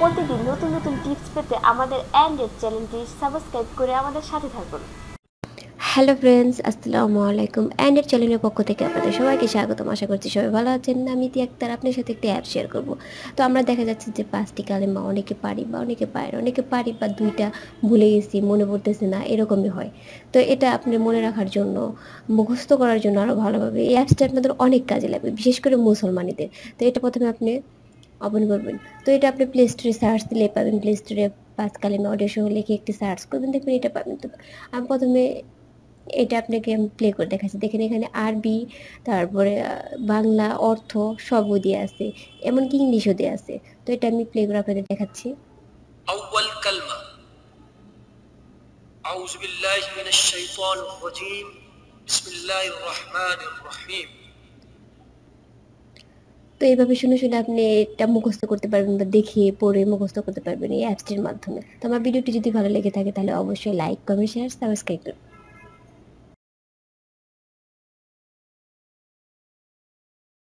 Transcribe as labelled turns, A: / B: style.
A: প্রতিদিন নতুন নতুন টিপস পেতে আমাদের অ্যান্ডেড চ্যানেলটি সাবস্ক্রাইব করে আমাদের সাথে থাকুন হ্যালো ফ্রেন্ডস আসসালামু আলাইকুম অ্যান্ডের চ্যানেলের পক্ষ থেকে আপনাদের সবাইকে স্বাগতম আশা করছি সবাই ভালো আছেন আমি তি আক্তার আপনার সাথে একটি অ্যাপ শেয়ার করব তো আমরা দেখা যাচ্ছে যে পাঁচটি মা অনেকে পারি বা অনেকে পারে অনেকে পারি বা দুইটা ভুলে গেছি মনে পড়তেছে না এরকমই হয় তো এটা আপনার মনে রাখার জন্য মুখস্থ করার জন্য আরও ভালোভাবে এই অ্যাপসটা আপনাদের অনেক কাজে লাগবে বিশেষ করে মুসলমানিদের তো এটা প্রথমে আপনি ওপেন করবেন তো এটা আপনি প্লে স্টোরে সার্চ দিলে পাবেন প্লে স্টোরে পাঁচকালে আমি অডিও শো লিখে একটি সার্চ করবেন দেখবেন এটা পাবেন তো আমি প্রথমে এটা আপনাকে আমি প্লে করে দেখাচ্ছি দেখেন এখানে আরবি তারপরে বাংলা অর্থ সবও দিয়ে আছে এমনকি ইংলিশও দিয়ে আছে তো এটা আমি প্লে করে আপনাদের দেখাচ্ছি أعوذ بالله من الشيطان الرجيم بسم الله الرحمن الرحيم তো এইভাবে শুনে শুনে আপনি এটা মুখস্থ করতে পারবেন বা দেখিয়ে পড়ে মুখস্থ করতে পারবেন এই অ্যাপসটির মাধ্যমে তো আমার ভিডিওটি যদি ভালো লেগে থাকে তাহলে অবশ্যই লাইক কমেন্ট শেয়ার সাবস্ক্রাইব করুন